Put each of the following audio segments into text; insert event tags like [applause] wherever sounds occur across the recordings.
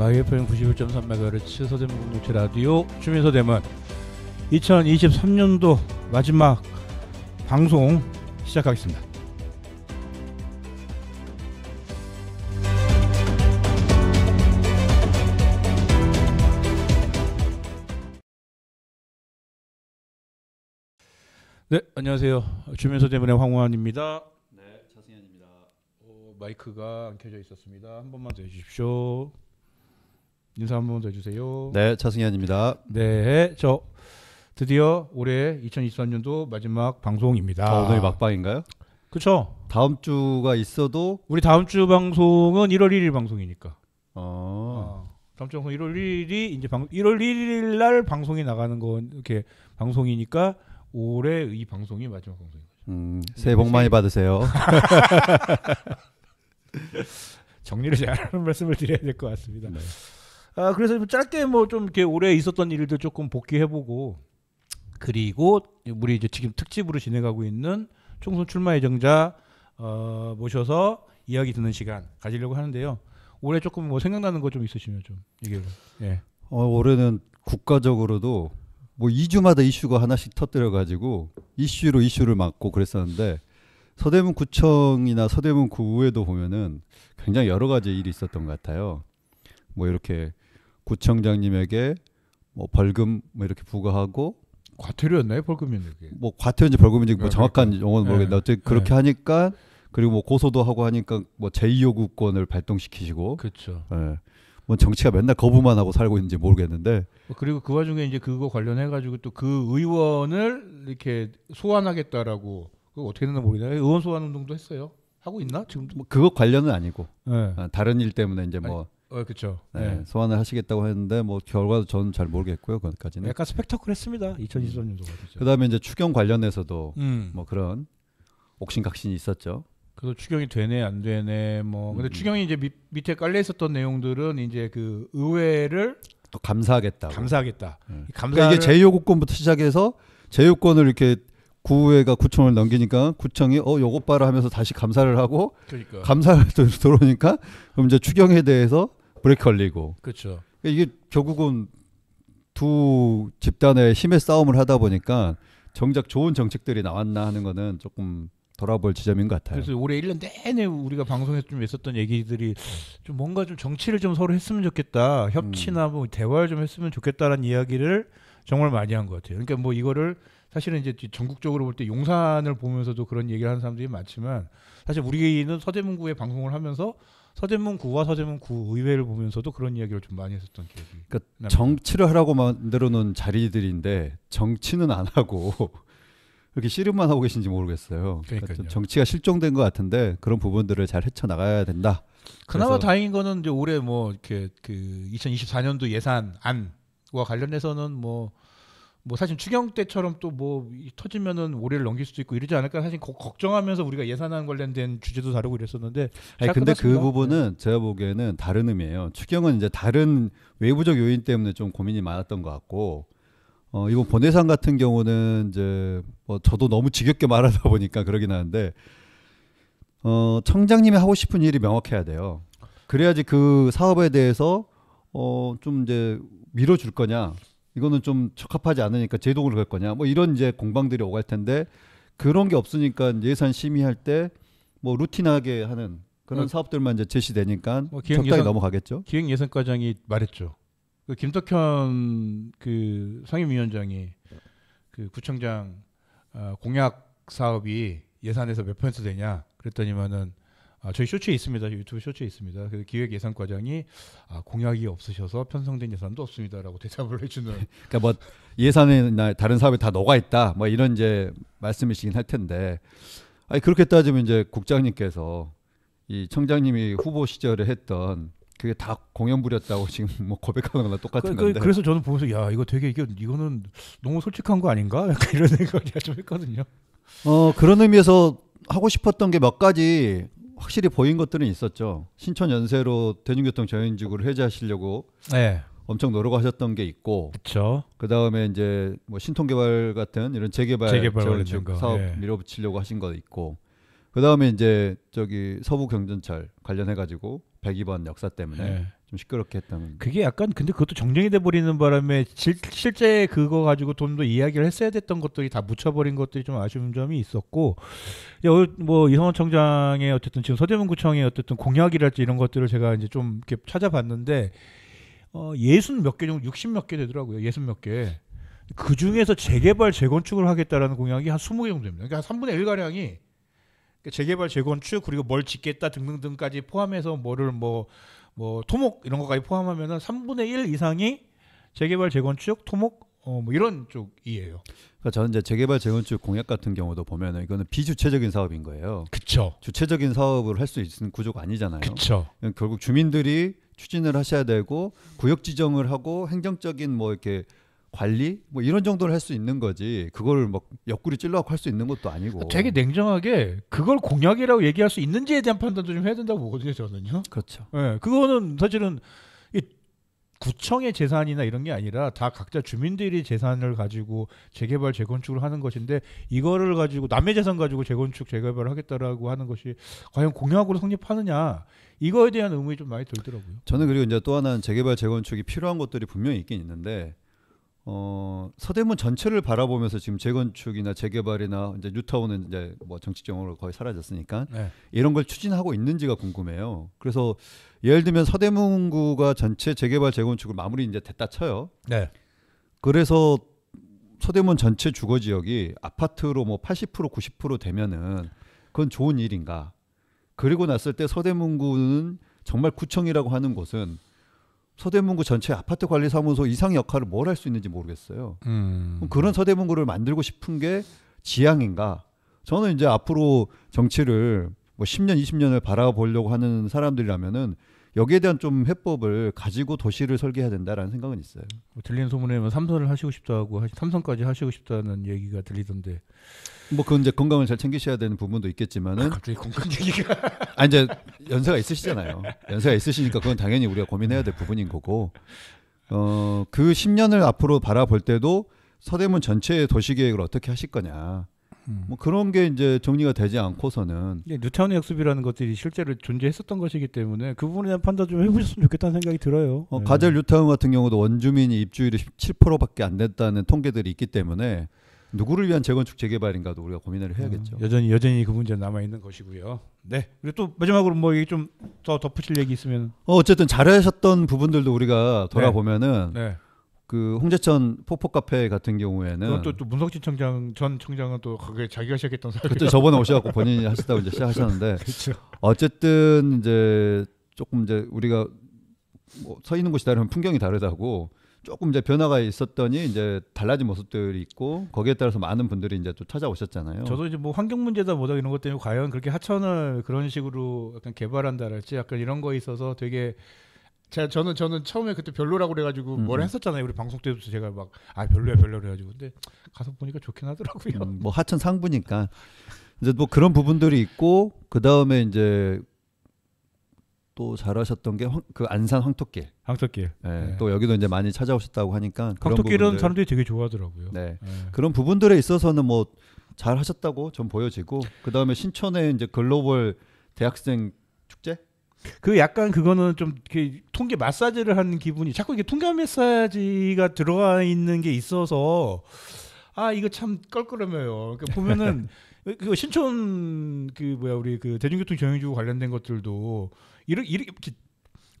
마 YFM 91.3MHz 서대문국제 라디오 주민서대문 2023년도 마지막 방송 시작하겠습니다. 네, 안녕하세요. 주민서대문의 황호환입니다. 네, 차승현입니다. 어, 마이크가 안 켜져 있었습니다. 한 번만 더 해주십시오. 인사 한 번 더주세요 네, 차승현입니다. 네, 저 드디어 올해 2023년도 마지막 방송입니다. 아, 오늘 막방인가요? 그렇죠. 다음 주가 있어도 우리 다음 주 방송은 1월 1일 방송이니까. 어. 어. 다음 주 방송 1월 1일이 이제 방 1월 1일 날 방송이 나가는 건 이렇게 방송이니까 올해 이 방송이 마지막 방송인 거죠. 음, 새해 복 많이 받으세요. [laughs] 정리를 잘하는 말씀을 드려야 될 것 같습니다. 네. 아, 그래서 짧게 뭐 좀 이렇게 오래 있었던 일들 조금 복귀해보고 그리고 우리 이제 지금 특집으로 진행하고 있는 총선 출마 예정자 어, 모셔서 이야기 듣는 시간 가지려고 하는데요. 올해 조금 뭐 생각나는 거 좀 있으시면 좀 얘기해 주세요. 예. 어, 올해는 국가적으로도 뭐 2주마다 이슈가 하나씩 터뜨려 가지고 이슈로 이슈를 막고 그랬었는데 서대문 구청이나 서대문 구에도 보면은 굉장히 여러 가지 일이 있었던 것 같아요. 뭐 이렇게 구청장님에게 뭐 벌금 뭐 이렇게 부과하고 과태료였나요 벌금인지 뭐 과태료인지 벌금인지 뭐 아, 정확한 그러니까. 용어는 예. 모르겠는데 어쨌든 그렇게 예. 하니까 그리고 뭐 고소도 하고 하니까 뭐 제2요구권을 발동시키시고 그렇죠. 예. 뭐 정치가 맨날 거부만 하고 살고 있는지 모르겠는데 어, 그리고 그 와중에 이제 그거 관련해 가지고 또 그 의원을 이렇게 소환하겠다라고 그 어떻게 됐나 모르겠네요. 의원 소환 운동도 했어요. 하고 있나 지금? 뭐 그거 관련은 아니고 네. 다른 일 때문에 이제 뭐 아니, 어, 그렇죠. 네, 네. 소환을 하시겠다고 했는데 뭐 결과도 저는 잘 모르겠고요. 그것까지는 약간 스펙터클했습니다. 2023년도가 음. 그죠 그다음에 이제 추경 관련해서도 음. 뭐 그런 옥신각신이 있었죠. 그래서 추경이 되네 안 되네 뭐 근데 음. 추경이 이제 밑, 밑에 깔려 있었던 내용들은 이제 그 의회를 또 감사하겠다. 감사하겠다. 음. 감사 그러니까 이게 제요구권부터 시작해서 제요권을 이렇게 구회가 구청을 넘기니까 구청이 어 요것 봐라 하면서 다시 감사를 하고 그러니까. 감사를 들어오니까 [laughs] 그럼 이제 추경에 대해서 브레이크 걸리고. 그렇죠. 이게 결국은 두 집단의 힘의 싸움을 하다 보니까 정작 좋은 정책들이 나왔나 하는 거는 조금 돌아볼 지점인 것 같아요. 그래서 올해 1년 내내 우리가 방송에서 좀있었던 얘기들이 좀 뭔가 좀 정치를 좀 서로 했으면 좋겠다. 협치나 음. 뭐 대화를 좀 했으면 좋겠다라는 이야기를 정말 많이 한 것 같아요. 그러니까 뭐 이거를 사실은 이제 전국적으로 볼 때 용산을 보면서도 그런 얘기를 하는 사람들이 많지만 사실 우리는 서대문구에 방송을 하면서 서대문 구와 서대문 구 의회를 보면서도 그런 이야기를 좀 많이 했었던 기억이. 그러니까 납니다. 정치를 하라고 만들어 놓은 자리들인데 정치는 안 하고 [laughs] 이렇게 씨름만 하고 계신지 모르겠어요. 그러니까 정치가 실종된 것 같은데 그런 부분들을 잘 헤쳐 나가야 된다. 그나마 다행인 거는 이제 올해 뭐 이렇게 그 2024년도 예산안과 관련해서는 뭐뭐 사실 추경 때처럼 또 뭐 터지면은 올해를 넘길 수도 있고 이러지 않을까 사실 거, 걱정하면서 우리가 예산안 관련된 주제도 다루고 이랬었는데 아니, 근데 끝났습니다. 그 부분은 네. 제가 보기에는 다른 의미예요. 추경은 이제 다른 외부적 요인 때문에 좀 고민이 많았던 것 같고 어, 이번 본예산 같은 경우는 이제 뭐 저도 너무 지겹게 말하다 보니까 그러긴 하는데 어, 청장님이 하고 싶은 일이 명확해야 돼요. 그래야지 그 사업에 대해서 어, 좀 이제 밀어줄 거냐 이거는 좀 적합하지 않으니까 제동을 갈 거냐 뭐 이런 이제 공방들이 오갈 텐데 그런 게 없으니까 예산 심의할 때 뭐 루틴하게 하는 그런 음. 사업들만 이제 제시되니까 뭐 기획 적당히 예산, 넘어가겠죠. 기획 예산 과장이 말했죠. 그 김덕현 그 상임위원장이 그 구청장 어, 공약 사업이 예산에서 몇 퍼센트 되냐 그랬더니만은 아, 저희 쇼츠에 있습니다. 유튜브 쇼츠에 있습니다. 그 기획 예산 과장이 아, 공약이 없으셔서 편성된 예산도 없습니다라고 [laughs] 대답을 해주는. [laughs] 그러니까 뭐예산에나 다른 사업에 다녹가 있다. 뭐 이런 이제 말씀이시긴 할 텐데, 아니 그렇게 따지면 이제 국장님께서 이 청장님이 후보 시절에 했던 그게 다 공연 부렸다고 [laughs] 지금 뭐 고백하는 거나 똑같은 그, 그, 건데. 그래서 저는 보면서 야 이거 되게 이게 이거는 너무 솔직한 거 아닌가? 약간 이런 생각을 좀 했거든요. 어 그런 의미에서 하고 싶었던 게 몇 가지 확실히 보인 것들은 있었죠. 신촌 연세로 대중교통 전용지구를 해제하시려고 네. 엄청 노력하셨던 게 있고, 그렇죠. 그 다음에 이제 뭐 신통개발 같은 이런 재개발, 재개발 사업 예. 밀어붙이려고 하신 거 있고, 그 다음에 이제 저기 서부 경전철 관련해 가지고 102번 역사 때문에 네. 좀 시끄럽게 했던. 그게 약간 근데 그것도 정쟁이 돼 버리는 바람에 질, 실제 그거 가지고 좀더 이야기를 했어야 됐던 것들이 다 묻혀버린 것들이 좀 아쉬운 점이 있었고, 예, 어, 뭐 이성원 청장의 어쨌든 지금 서대문구청의 어쨌든 공약이랄지 이런 것들을 제가 이제 좀 이렇게 찾아봤는데 어, 예순 몇개 정도, 육십 몇 개 되더라고요. 예순 몇 개. 그 중에서 재개발 재건축을 하겠다라는 공약이 한 스무 개 정도 됩니다. 그러니까 삼분의일가량이 그러니까 재개발 재건축 그리고 뭘 짓겠다 등등등까지 포함해서 뭐를 뭐뭐 뭐 토목 이런 것까지 포함하면은 3분의 1 이상이 재개발 재건축 토목 어, 뭐 이런 쪽이에요. 그러니까 저는 이제 재개발 재건축 공약 같은 경우도 보면은 이거는 비주체적인 사업인 거예요. 그렇죠. 주체적인 사업을 할 수 있는 구조가 아니잖아요. 그렇죠. 결국 주민들이 추진을 하셔야 되고 구역 지정을 하고 행정적인 뭐 이렇게 관리 뭐 이런 정도는 할수 있는 거지 그걸 막 옆구리 찔러갖고 할수 있는 것도 아니고 되게 냉정하게 그걸 공약이라고 얘기할 수 있는지에 대한 판단도 좀 해야 된다고 보거든요 저는요 그렇죠 예 네, 그거는 사실은 이 구청의 재산이나 이런 게 아니라 다 각자 주민들이 재산을 가지고 재개발 재건축을 하는 것인데 이거를 가지고 남의 재산 가지고 재건축 재개발을 하겠다라고 하는 것이 과연 공약으로 성립하느냐 이거에 대한 의문이 좀 많이 들더라고요 저는 그리고 이제 또 하나는 재개발 재건축이 필요한 것들이 분명히 있긴 있는데 어, 서대문 전체를 바라보면서 지금 재건축이나 재개발이나 이제 뉴타운은 이제 뭐 정치적으로 거의 사라졌으니까 네. 이런 걸 추진하고 있는지가 궁금해요. 그래서 예를 들면 서대문구가 전체 재개발 재건축을 마무리 이제 됐다 쳐요. 네. 그래서 서대문 전체 주거 지역이 아파트로 뭐 80% 90% 되면은 그건 좋은 일인가? 그리고 났을 때 서대문구는 정말 구청이라고 하는 곳은 서대문구 전체 아파트 관리 사무소 이상 역할을 뭘 할 수 있는지 모르겠어요. 음. 그런 서대문구를 만들고 싶은 게 지향인가? 저는 이제 앞으로 정치를 뭐 10년, 20년을 바라보려고 하는 사람들이라면은 여기에 대한 좀 해법을 가지고 도시를 설계해야 된다라는 생각은 있어요. 뭐 들리는 소문에 뭐 삼선을 하시고 싶다고 삼선까지 하시고 싶다는 얘기가 들리던데. 뭐 그건 이제 건강을 잘 챙기셔야 되는 부분도 있겠지만은. 아, 갑자기 건강 얘기가. 아 이제 연세가 있으시잖아요. 연세가 있으시니까 그건 당연히 우리가 고민해야 될 부분인 거고 어, 그 10년을 앞으로 바라볼 때도 서대문 전체의 도시 계획을 어떻게 하실 거냐. 음. 뭐 그런 게 이제 정리가 되지 않고서는 예, 뉴타운 역습이라는 것들이 실제로 존재했었던 것이기 때문에 그 부분에 대한 판단 좀 해보셨으면 좋겠다는 생각이 들어요. 어, 네. 가젤 뉴타운 같은 경우도 원주민이 입주율이 17%밖에 안 됐다는 통계들이 있기 때문에 누구를 위한 재건축 재개발인가도 우리가 고민을 해야겠죠. 음, 여전히 여전히 그 문제 남아 있는 것이고요. 네. 그리고 또 마지막으로 뭐 얘기 좀더 덧붙일 얘기 있으면 어, 어쨌든 잘하셨던 부분들도 우리가 돌아보면은 네. 네. 그 홍제천 포포 카페 같은 경우에는 또, 또 문석진 청장 전 청장은 또 그게 자기가 시작했던 사람 그때 저번에 오셔갖고 본인이 하시다고 이제 시작하셨는데 [laughs] 그렇죠. 어쨌든 이제 조금 이제 우리가 뭐서 있는 곳이 다르면 풍경이 다르다고 조금 이제 변화가 있었더니 이제 달라진 모습들이 있고 거기에 따라서 많은 분들이 이제 또 찾아오셨잖아요. 저도 이제 뭐 환경 문제다 뭐다 이런 것 때문에 과연 그렇게 하천을 그런 식으로 약간 개발한다랄지 약간 이런 거에 있어서 되게 제가 저는 저는 처음에 그때 별로라고 그래가지고 음. 뭘 음. 했었잖아요. 우리 방송 때도 제가 막 아 별로야 별로래 그 가지고 근데 가서 보니까 좋긴 하더라고요. 음, 뭐 하천 상부니까 이제 뭐 그런 부분들이 있고 그 다음에 이제 또 잘하셨던 게 그 안산 황토길. 황토길. 네, 네. 또 여기도 이제 많이 찾아오셨다고 하니까 황토길은 사람들이 되게 좋아하더라고요. 네. 네. 그런 부분들에 있어서는 뭐 잘하셨다고 전 보여지고 그다음에 신촌에 이제 글로벌 대학생 축제 그 약간 그거는 좀 이렇게 통계 마사지를 하는 기분이 자꾸 이게 통계 메시지가 들어가 있는 게 있어서 아 이거 참 껄끄러워요. 그러니까 보면은 [laughs] 그 신촌 그 뭐야 우리 그 대중교통 경행주 관련된 것들도 이게 이렇게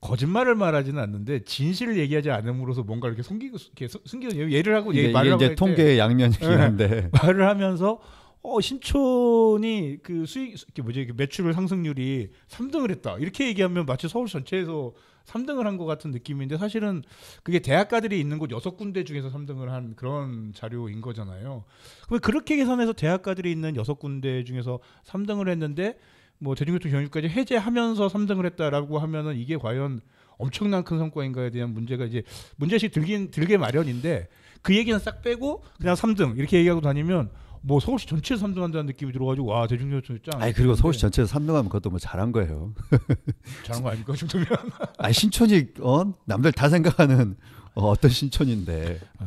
거짓말을 말하지는 않는데 진실을 얘기하지 않음으로써 뭔가 이렇게 숨기고 이렇게 숨기는 예를 하고 얘기 말을 이제 하고 통계 양면이긴 예, 한데 네, [laughs] 말을 하면서 어 신촌이 그 수익 이게 뭐지 그 매출을 상승률이 3등을 했다 이렇게 얘기하면 마치 서울 전체에서 3등을 한 것 같은 느낌인데 사실은 그게 대학가들이 있는 곳 여섯 군데 중에서 3등을 한 그런 자료인 거잖아요. 그럼 그렇게 계산해서 대학가들이 있는 여섯 군데 중에서 3등을 했는데 뭐 대중교통 경유까지 해제하면서 3등을 했다라고 하면은 이게 과연 엄청난 큰 성과인가에 대한 문제가 이제 문제식 들긴 들게 마련인데 그 얘기는 싹 빼고 그냥 3등 이렇게 얘기하고 다니면 뭐 서울시 전체에서 등 한다는 느낌이 들어가지고 와 대중교통 짱. 아니 그리고 서울시 네. 전체에서 등하면 그것도 뭐 잘한 거예요. [laughs] 잘한 거 아닙니까 정도면? [laughs] 아니 신촌이 어 남들 다 생각하는 어, 어떤 신촌인데. 네.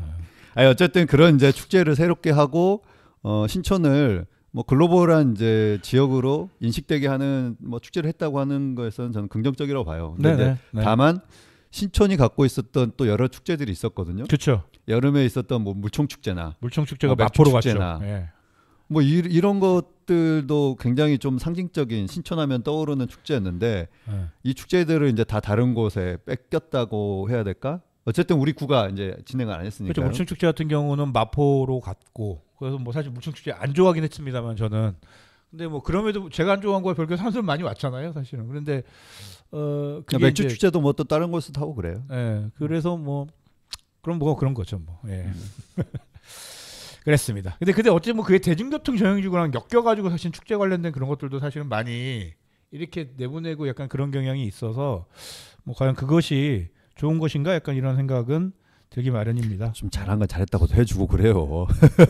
아니 어쨌든 그런 이제 축제를 새롭게 하고 어 신촌을 뭐 글로벌한 이제 지역으로 인식되게 하는 뭐 축제를 했다고 하는 거에서는 저는 긍정적이라고 봐요. 근데 네네, 네, 네. 다만 신촌이 갖고 있었던 또 여러 축제들이 있었거든요. 그렇죠. 여름에 있었던 뭐 물총 축제나 물총 축제가 뭐 마포로 축제나 갔죠. 예. 뭐 이, 런 것들도 굉장히 좀 상징적인 신촌하면 떠오르는 축제였는데 예. 이 축제들을 이제 다 다른 곳에 뺏겼다고 해야 될까? 어쨌든 우리 구가 이제 진행을 안 했으니까. 그렇죠. 물총 축제 같은 경우는 마포로 갔고 그래서 뭐 사실 물총 축제 안 좋아하긴 했습니다만 저는 근데 뭐 그럼에도 제가 안 좋아한 거에 별개 산술 많이 왔잖아요, 사실은. 그런데 어 그게 맥주 축제도 뭐 또 다른 곳에서 타고 그래요. 예. 그래서 뭐 그럼 뭐가 그런 거죠, 뭐. 예. 음. [laughs] 그랬습니다. 근데 근데 어째 뭐 그게 대중교통 전용지구랑 엮여가지고 사실 축제 관련된 그런 것들도 사실은 많이 이렇게 내보내고 약간 그런 경향이 있어서 뭐 과연 그것이 좋은 것인가 약간 이런 생각은 되기 마련입니다. 좀 잘한 건 잘했다고도 해주고 그래요.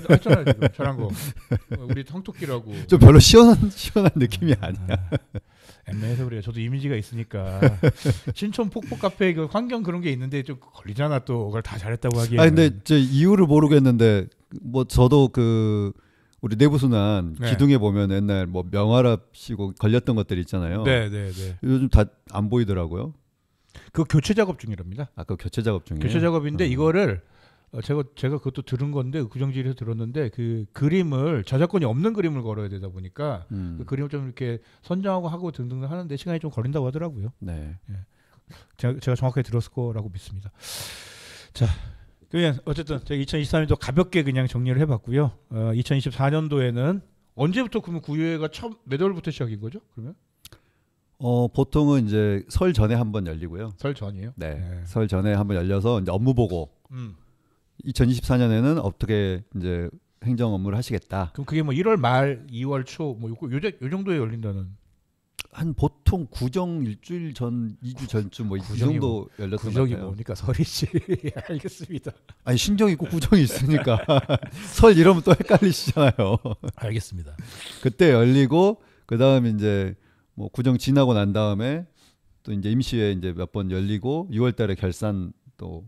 했잖요 잘한 거. [laughs] 우리 성토끼라고. 좀 별로 시원한 시원한 느낌이 아니야. 아, 애매해서 그래요. 저도 이미지가 있으니까 신촌 폭포 카페 그 환경 그런 게 있는데 좀 걸리잖아 또 그걸 다 잘했다고 하기에. 아 근데 저 이유를 모르겠는데 뭐 저도 그 우리 내부순환 네. 기둥에 보면 옛날 뭐 명화랍시고 걸렸던 것들 있잖아요. 네, 네, 네. 요즘 다 안 보이더라고요. 그 교체 작업 중이랍니다. 아, 그 교체 작업 중이에요. 교체 작업인데 음. 이거를 어, 제가 제가 그것도 들은 건데 그 구정지에서 들었는데 그 그림을 저작권이 없는 그림을 걸어야 되다 보니까 음. 그 그림을 좀 이렇게 선정하고 하고 등등 하는데 시간이 좀 걸린다고 하더라고요. 네. 예. 제가, 제가 정확하게 들었을 거라고 믿습니다. 자, 그냥 어쨌든 제가 2023년도 가볍게 그냥 정리를 해봤고요. 어, 2024년도에는 언제부터 그러면 구회가 첫몇 월부터 시작인 거죠? 그러면 어, 보통은 이제 설 전에 한 번 열리고요. 설 전이요? 네. 네. 설 전에 한 번 열려서 이제 업무 보고. 음. 2024년에는 어떻게 이제 행정 업무를 하시겠다. 그럼 그게 뭐 1월 말, 2월 초 뭐 요, 정도에 열린다는 한 보통 구정 일주일 전, 2주 전쯤 뭐이 정도 뭐 열렸던 구 같아요. 뭡니까 설이지. [laughs] 알겠습니다. 아니 신정 있고 구정이 있으니까 [laughs] 설 이러면 또 헷갈리시잖아요. 알겠습니다. 그때 열리고 그다음 에 이제 뭐 구정 지나고 난 다음에 또 이제 임시회 이제 몇 번 열리고 6월달에 결산 또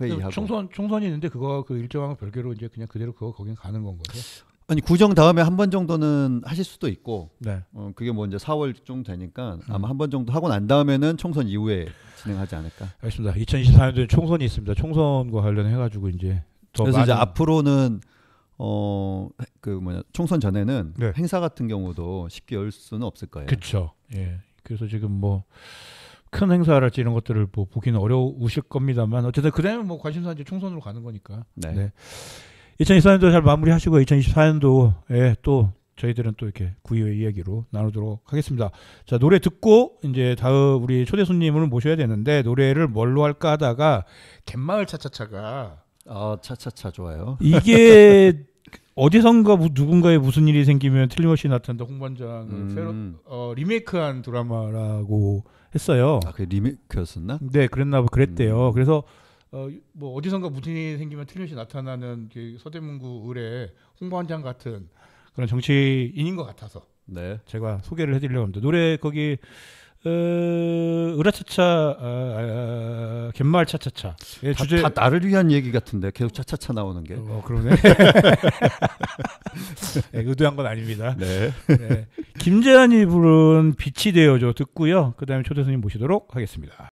회의하고 총선 총선이 있는데 그거 그 일정하고 별개로 이제 그냥 그대로 그거 거긴 가는 건 거죠. 아니 구정 다음에 한 번 정도는 하실 수도 있고, 네. 어, 그게 뭐 이제 4월 좀 되니까 음. 아마 한 번 정도 하고 난 다음에는 총선 이후에 진행하지 않을까. 알겠습니다. 2024년도에 총선이 있습니다. 총선과 관련해 가지고 이제 더 그래서 이제 앞으로는 어그 뭐냐 총선 전에는 네. 행사 같은 경우도 쉽게 열 수는 없을 거예요. 그렇죠. 예. 그래서 지금 뭐 큰 행사랄지 이런 것들을 뭐 보기는 어려우실 겁니다만 어쨌든 그다음에 뭐 관심사 이제 총선으로 가는 거니까. 네. 네. 2024년도 잘 마무리하시고 2024년도 에또 저희들은 또 이렇게 구의회 이야기로 나누도록 하겠습니다. 자 노래 듣고 이제 다음 우리 초대 손님을 모셔야 되는데 노래를 뭘로 할까 하다가 갯마을 차차차가 아 차차차 좋아요. 이게 [laughs] 어디선가 누군가의 무슨 일이 생기면 틀림없이 나타난다 홍반장 음. 새로 어, 리메이크한 드라마라고 했어요. 아그 리메이크였었나? 네, 그랬나 봐 그랬대요. 음. 그래서 어, 뭐 어디선가 무슨 일이 생기면 틀림없이 나타나는 그 서대문구 의뢰 홍반장 같은 그런 정치인인 것 같아서 네. 제가 소개를 해드리려고 합니다. 노래 거기 어, 으라차차, 어, 어, 갯마을 차차차. 예, 다, 주제 다 나를 위한 얘기 같은데 계속 차차차 나오는 게. 어, 그러네. 네, [laughs] 의도한 건 아닙니다. 네. 네. 예, 김재환이 부른 빛이 되어줘 듣고요. 그다음에 초대 손님 모시도록 하겠습니다.